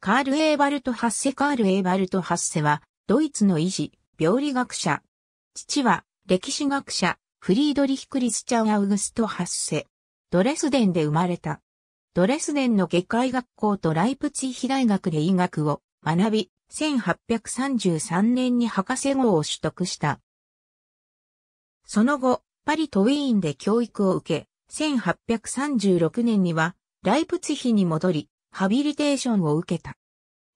カール・エーバルト・ハッセカール・エーバルト・ハッセは、ドイツの医師、病理学者。父は、歴史学者、フリードリヒ・クリスチャン・アウグスト・ハッセ。ドレスデンで生まれた。ドレスデンの外科医学校とライプツィヒ大学で医学を学び、1833年に博士号を取得した。その後、パリとウィーンで教育を受け、1836年には、ライプツィヒに戻り、ハビリテーションを受けた。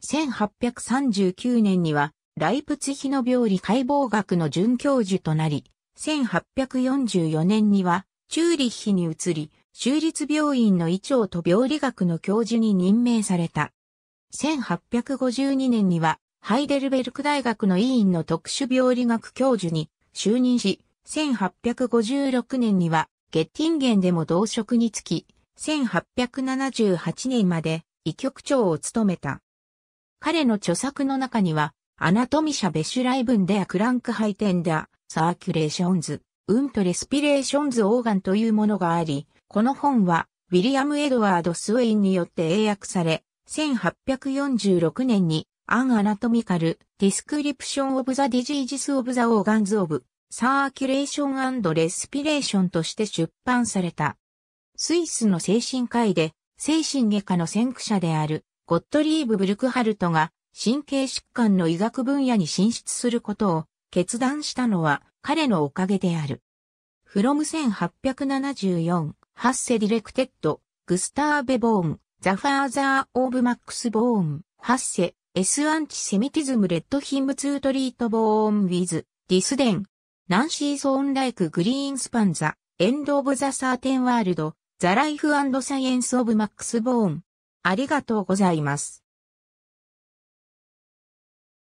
1839年には、ライプツヒの病理解剖学の准教授となり、1844年には、チューリッヒに移り、州立病院の医長と病理学の教授に任命された。1852年には、ハイデルベルク大学の委員の特殊病理学教授に就任し、1856年には、ゲッティンゲンでも同職につき、1878年まで医局長を務めた。彼の著作の中には、アナトミシャ・ベシュライブン・デア・クランク・ハイテンダー、サーキュレーションズ、ウント・レスピレーションズ・オーガンというものがあり、この本は、ウィリアム・エドワード・スウェインによって英訳され、1846年に、アン・アナトミカル・ディスクリプション・オブ・ザ・ディジージス・オブ・ザ・オーガンズ・オブ・サーキュレーションレスピレーションとして出版された。スイスの精神科医で、精神外科の先駆者である、ゴットリーブ・ブルクハルトが、神経疾患の医学分野に進出することを決断したのは彼のおかげである。フロム1874、ハッセディレクテッド、グスターベ・ボーン、ザ・ファーザー・オブ・マックス・ボーン、ハッセ、エス・アンチセミティズム・レッド・ヒム・ツー・トリート・ボーン・ウィズ、ディスデン、ナンシー・ソーン・ライク・グリーンスパンザ、エンド・オブ・ザ・サーテン・ワールド、ザ・ライフサイエンス・オブ・マックス・ボーン。ありがとうございます。